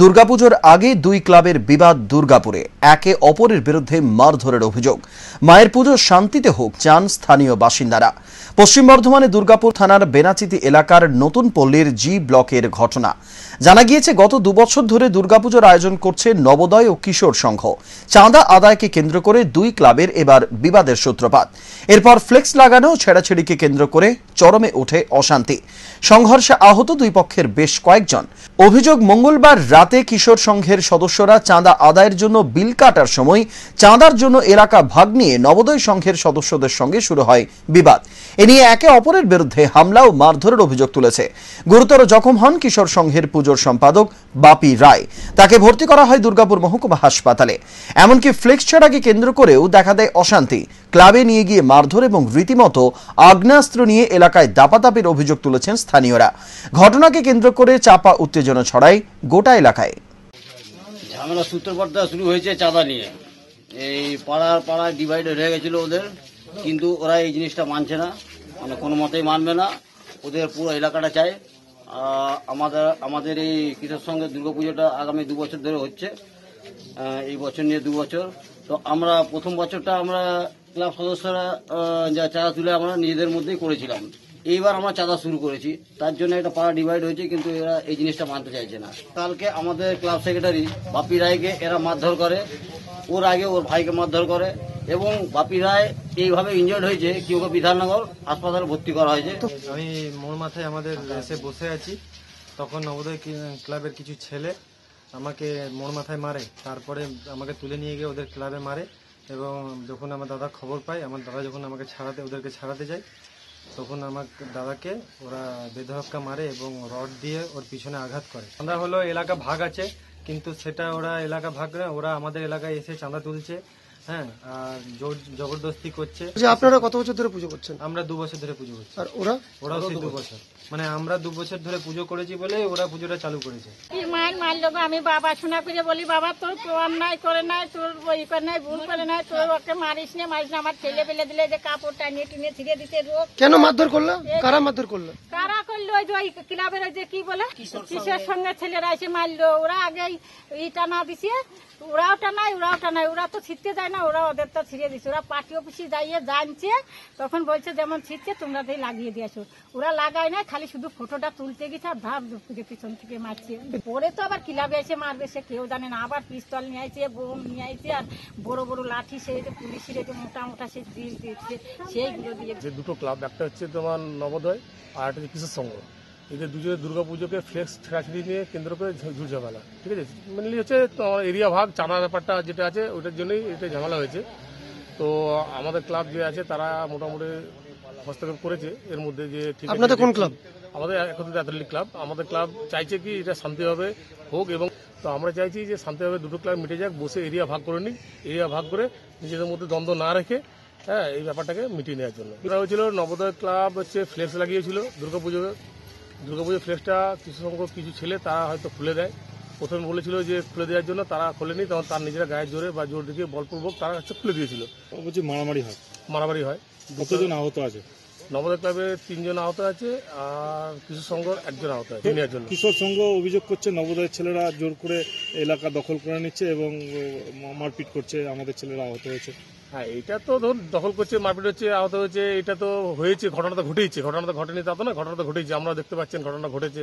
দুর্গাপুজোর আগে দুই ক্লাবের বিবাদ দুর্গাপুরে একে অপরের বিরুদ্ধে মারধরের অভিযোগ মায়ের পুজো শান্তিতে হোক চান স্থানীয় বাসিন্দারা পশ্চিম বর্ধমানে দুর্গাপুর থানার বেনাচিতি এলাকার নতুন পল্লীর জি ব্লকের ঘটনা জানা গিয়েছে গত দুবছর ধরে দুর্গাপুজোর আয়োজন করছে নবোদয় ও কিশোর সংঘ চাঁদা আদায়কে কেন্দ্র করে দুই ক্লাবের এবার বিবাদের সূত্রপাত এরপর ফ্লেক্স লাগানো ছেড়াছেড়িকে কেন্দ্র করে চরমে ওঠে অশান্তি সংঘর্ষে আহত দুই পক্ষের বেশ কয়েকজন অভিযোগ মঙ্গলবার রাতে কিশোর সংঘের সদস্যরা চাঁদা আদায়ের জন্য বিল কাটার সময় চাঁদার জন্য এলাকা ভাগ নিয়ে নবোদয় সংঘের সদস্যদের সঙ্গে শুরু হয় বিবাদ এ নিয়ে একে অপরের বিরুদ্ধে হামলা ও মারধরের অভিযোগ তুলেছে গুরুতর জখম হন কিশোর সংঘের পুজোর সম্পাদক বাপি রায় তাকে ভর্তি করা হয় দুর্গাপুর মহকুমা হাসপাতালে এমনকি ফ্লেক্স ছাড়াকে কেন্দ্র করেও দেখা দেয় অশান্তি ক্লাবে নিয়ে গিয়ে মারধর এবং রীতিমতো আগ্নেয়াস্ত্র নিয়ে এলাকায় দাপাদাপির অভিযোগ তুলেছেন স্থানীয়রা ঘটনাকে কেন্দ্র করে চাপা উত্তেজনা ছড়ায় গোটা এলাকায় ঝামেলা সূত্রপাতটা শুরু হয়েছে চাঁদা নিয়ে এই পাড়ার পাড়ায় ডিভাইডেড হয়ে গেছিল ওদের কিন্তু ওরা এই জিনিসটা মানছে না মানে কোনো মতেই মানবে না ওদের পুরো এলাকাটা চায় আমাদের আমাদের এই কৃষক সঙ্গে দুর্গা পুজোটা আগামী দু বছর ধরে হচ্ছে এই বছর নিয়ে দু বছর তো আমরা প্রথম বছরটা আমরা ক্লাব সদস্যরা যা চাঁদা তুলে আমরা নিজেদের মধ্যেই করেছিলাম এইবার আমরা চাঁদা শুরু করেছি তার জন্য একটা পাড়া ডিভাইড হয়েছে কিন্তু এরা এই জিনিসটা মানতে চাইছে না কালকে আমাদের ক্লাব সেক্রেটারি বাপি রায়কে এরা মারধর করে ওর আগে ওর ভাইকে মারধর করে এবং বাপি রায় এইভাবে ইনজার্ড হয়েছে কি ওকে বিধাননগর হাসপাতালে ভর্তি করা হয়েছে আমি মোর মাথায় আমাদের আচ্ছা। এসে বসে আছি তখন নবোদয় ক্লাবের কিছু ছেলে আমাকে মোর মাথায় মারে তারপরে আমাকে তুলে নিয়ে গিয়ে ওদের ক্লাবে মারে এবং যখন আমার দাদা খবর পায় আমার দাদা যখন আমাকে ছাড়াতে ওদেরকে ছাড়াতে যায় তখন আমার দাদাকে ওরা বেধরক্কা মারে এবং রড দিয়ে ওর পিছনে আঘাত করে চাঁদা হলো এলাকা ভাগ আছে কিন্তু সেটা ওরা এলাকা ভাগ না ওরা আমাদের এলাকায় এসে চাঁদা তুলছে হ্যাঁ আর জবরদস্তি করছে যে আচ্ছা, আপনারা কত বছর ধরে পুজো করছেন আমরা দু বছর ধরে পুজো করছি আর ওরা ওরাও দু বছর মানে আমরা দু বছর ধরে পুজো করেছি বলে ওরা পুজোটা চালু করেছে মারল আমি বাবা শোনা করে বলি বাবা তোর করে নাই তোর ওই করে নাই ভুল করে নাই তোর ওকে মারিস না মারিস না আমার ছেলে পেলে দিলে যে কাপড় টানিয়ে ছিঁড়ে দিতে রোগ কেন মারধর করলো কারা মারধর করলো কারা করলো ওই ওই ক্লাবের যে কি বলে কিসের সঙ্গে ছেলেরা এসে মারলো ওরা আগে ইটা না দিছে ওরাও টানায় ওরাও টানায় ওরা তো ছিটতে যায় না ওরা ওদের তো ছিঁড়ে দিচ্ছে ওরা পার্টি অফিসে যাইয়ে জানছে তখন বলছে যেমন ছিঁড়ছে তোমরা তাই লাগিয়ে দিয়েছো ওরা লাগায় না খালি শুধু ফটোটা তুলতে গেছে আর ধাপ ধুপুকে পিছন থেকে মারছে পরে তো আবার কিলাবে এসে মারবে সে কেউ জানে না আবার পিস্তল নিয়ে আইছে বোম নিয়ে আইছে আর বড় বড় লাঠি সে পুলিশের এসে মোটা মোটা সে জিনিস দিচ্ছে সেইগুলো দিয়ে যে দুটো ক্লাব একটা হচ্ছে তোমার নবোদয় আর একটা হচ্ছে কিশোর সংগ্রহ এদের দুজনে দুর্গাপুজোকে ফ্লেক্স ছেড়াছড়ি নিয়ে কেন্দ্র করে ঝামেলা ঠিক আছে মেনলি হচ্ছে তো এরিয়া ভাগ চাঁদা ব্যাপারটা যেটা আছে ওটার জন্যই এটা ঝামেলা হয়েছে তো আমাদের ক্লাব যে আছে তারা মোটামুটি হস্তক্ষেপ করেছে এর মধ্যে যে ঠিক কোন ক্লাব আমাদের একত্রিত অ্যাথলেটিক ক্লাব আমাদের ক্লাব চাইছে কি এটা শান্তিভাবে হোক এবং তো আমরা চাইছি যে শান্তিভাবে দুটো ক্লাব মিটে যাক বসে এরিয়া ভাগ করে নিই এরিয়া ভাগ করে নিজেদের মধ্যে দ্বন্দ্ব না রেখে হ্যাঁ এই ব্যাপারটাকে মিটিয়ে নেওয়ার জন্য হয়েছিল নবোদয় ক্লাব হচ্ছে ফ্লেক্স লাগিয়েছিল দুর্গাপুজোর দুর্গাপুজোর ফ্লেক্সটা কিছু সংখ্যক কিছু ছেলে তারা হয়তো খুলে দেয় প্রথমে বলেছিল যে খুলে দেওয়ার জন্য তারা খোলেনি তখন তার নিজেরা গায়ের জোরে বা জোর দেখে বলপূর্বক তারা হচ্ছে খুলে দিয়েছিল মারামারি হয় মারামারি হয় কতজন আহত আছে নবদ ক্লাবে তিনজন আহত আছে আর কিছু সংঘ একজন আহত আছে জন্য কিশোর সংঘ অভিযোগ করছে নবোদয়ের ছেলেরা জোর করে এলাকা দখল করে নিচ্ছে এবং মারপিট করছে আমাদের ছেলেরা আহত হয়েছে হ্যাঁ এটা তো ধরুন দখল করছে মারপিট হচ্ছে আহত হয়েছে এটা তো হয়েছে ঘটনা তো ঘটেছে ঘটনা তো ঘটেনি তা তো না ঘটনাটা ঘটেছে আমরা দেখতে পাচ্ছেন ঘটনা ঘটেছে